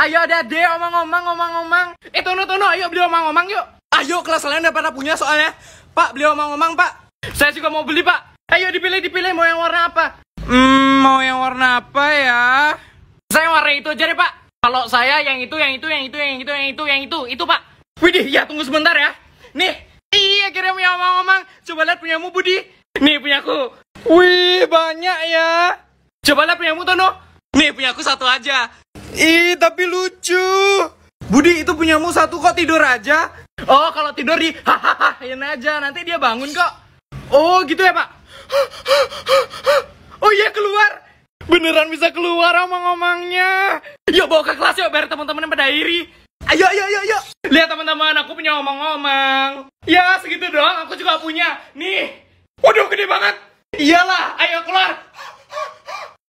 Ayo ada Dade, omong-omong, omong-omong. Eh, tono-tono, ayo beli omong-omong yuk. Ayo, kelas lain udah pada punya soalnya. Pak, beli omong-omong, Pak. Saya juga mau beli, Pak. Ayo dipilih, dipilih. Mau yang warna apa? Hmm, mau yang warna apa ya? Saya warna itu aja deh, Pak. Kalau saya yang itu, yang itu, yang itu, yang itu, yang itu, yang itu, itu, Pak. Widih, ya tunggu sebentar ya. Nih, iya kira punya omong-omong. Coba lihat punyamu, Budi. Nih, punyaku. Wih, banyak ya. Coba lihat punyamu, Tono. Nih, punyaku satu aja. Ih, tapi lucu. Budi, itu punyamu satu kok tidur aja? Oh, kalau tidur di hahaha ini aja, nanti dia bangun kok. Oh, gitu ya, Pak? Oh iya, keluar. Beneran bisa keluar omong-omongnya. Yuk bawa ke kelas yuk, biar teman-teman pada iri. Ayo, ayo, ayo, ayo. Lihat teman-teman, aku punya omong-omong. Ya, segitu doang, aku juga punya. Nih. Waduh, gede banget. Iyalah, ayo keluar.